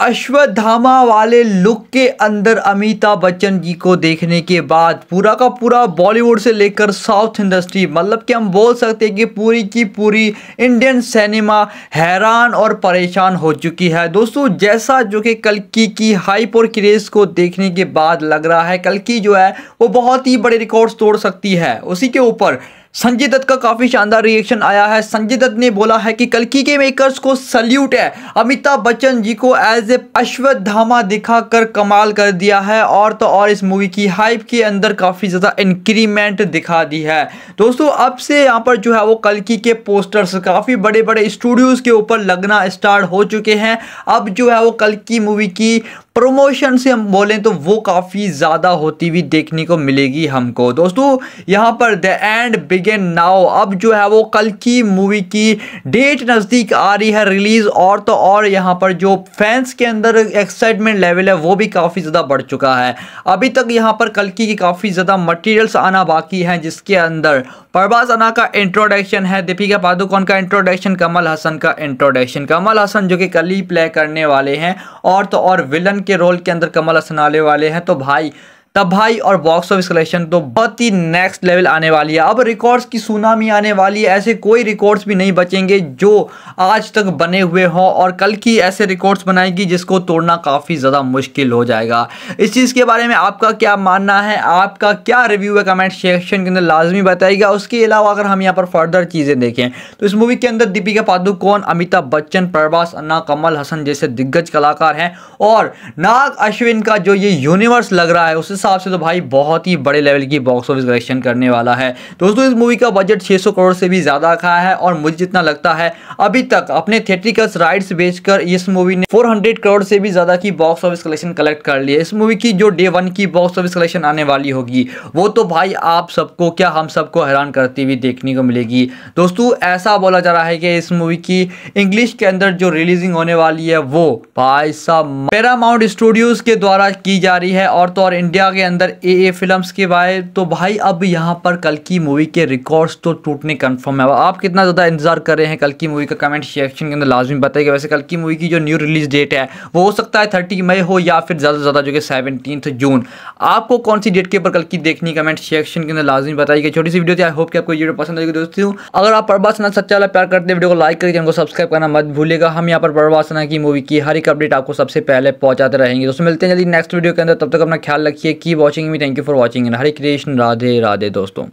अश्वधामा वाले लुक के अंदर अमिताभ बच्चन जी को देखने के बाद पूरा का पूरा बॉलीवुड से लेकर साउथ इंडस्ट्री मतलब कि हम बोल सकते हैं कि पूरी की पूरी इंडियन सिनेमा हैरान और परेशान हो चुकी है दोस्तों जैसा जो कि कलकी की हाइप और क्रेज को देखने के बाद लग रहा है कलकी जो है वो बहुत ही बड़े रिकॉर्ड्स तोड़ सकती है उसी के ऊपर संजय दत्त का काफ़ी शानदार रिएक्शन आया है संजय दत्त ने बोला है कि कलकी के मेकर्स को सल्यूट है अमिताभ बच्चन जी को एज ए अश्वत्थामा दिखाकर कमाल कर दिया है और तो और इस मूवी की हाइप के अंदर काफ़ी ज़्यादा इंक्रीमेंट दिखा दी है दोस्तों अब से यहाँ पर जो है वो कलकी के पोस्टर्स काफ़ी बड़े बड़े स्टूडियोज़ के ऊपर लगना स्टार्ट हो चुके हैं अब जो है वो कलकी मूवी की प्रमोशन से हम बोलें तो वो काफ़ी ज़्यादा होती हुई देखने को मिलेगी हमको दोस्तों यहाँ पर द एंड बिगेन नाउ अब जो है वो कल की मूवी की डेट नज़दीक आ रही है रिलीज़ और तो और यहाँ पर जो फैंस के अंदर एक्साइटमेंट लेवल है वो भी काफ़ी ज़्यादा बढ़ चुका है अभी तक यहाँ पर कल की काफ़ी ज़्यादा मटेरियल्स आना बाकी हैं जिसके अंदर परबाज अना का इंट्रोडक्शन है दीपिका पादुकोण का इंट्रोडक्शन कमल हसन का इंट्रोडक्शन कमल हसन जो कि कली प्ले करने वाले हैं और तो और विलन के रोल के अंदर कमल हसन आने वाले हैं तो भाई तबाही और बॉक्स ऑफिस कलेक्शन तो बहुत ही नेक्स्ट लेवल आने वाली है अब रिकॉर्ड्स की सुनामी आने वाली है ऐसे कोई रिकॉर्ड्स भी नहीं बचेंगे जो आज तक बने हुए हों और कल की ऐसे रिकॉर्ड्स बनाएगी जिसको तोड़ना काफ़ी ज़्यादा मुश्किल हो जाएगा इस चीज़ के बारे में आपका क्या मानना है आपका क्या रिव्यू है कमेंट सेक्शन के अंदर लाजमी बताएगा उसके अलावा अगर हम यहाँ पर फर्दर चीज़ें देखें तो इस मूवी के अंदर दीपिका पादुकोण अमिताभ बच्चन प्रभास अन्ना कमल हसन जैसे दिग्गज कलाकार हैं और नाग अश्विन का जो ये यूनिवर्स लग रहा है उसे हिसाब से तो भाई बहुत ही बड़े लेवल की बॉक्स ऑफिस कलेक्शन करने वाला है दोस्तों इस मूवी का बजट 600 करोड़ से भी ज़्यादा रखा है और मुझे जितना लगता है अभी तक अपने थिएट्रिकल्स राइट्स बेचकर इस मूवी ने 400 करोड़ से भी ज़्यादा की बॉक्स ऑफिस कलेक्शन कलेक्ट कर लिया इस मूवी की जो डे वन की बॉक्स ऑफिस कलेक्शन आने वाली होगी वो तो भाई आप सबको क्या हम सबको हैरान करती हुई देखने को मिलेगी दोस्तों ऐसा बोला जा रहा है कि इस मूवी की इंग्लिश के अंदर जो रिलीजिंग होने वाली है वो भाई साहब पैरामाउंट स्टूडियोज के द्वारा की जा रही है और तो और इंडिया कोलकाता के अंदर ए ए फिल्म्स के बारे तो भाई अब यहाँ पर कल की मूवी के रिकॉर्ड्स तो टूटने कंफर्म है आप कितना ज़्यादा इंतजार कर रहे हैं कल की मूवी का कमेंट सेक्शन के अंदर लाजमी बताएगा वैसे कल की मूवी की जो न्यू रिलीज डेट है वो हो सकता है थर्टी मई हो या फिर ज़्यादा से ज़्यादा जो कि सेवनटीन जून आपको कौन सी डेट के ऊपर कल की देखनी कमेंट सेक्शन के अंदर लाजमी बताइएगा छोटी सी वीडियो थी आई होप कि आपको वीडियो पसंद आएगी दोस्तों अगर आप प्रभासना सच्चा वाला प्यार करते हैं वीडियो को लाइक करके हमको सब्सक्राइब करना मत भूलेगा हम यहाँ पर प्रभासना की मूवी की हर एक अपडेट आपको सबसे पहले पहुँचाते रहेंगे दोस्तों मिलते हैं जल्दी नेक्स्ट वीडियो के अंदर तब तक अपना ख्याल रखिए keep watching me thank you for watching and Hare Krishna Radhe Radhe दोस्तों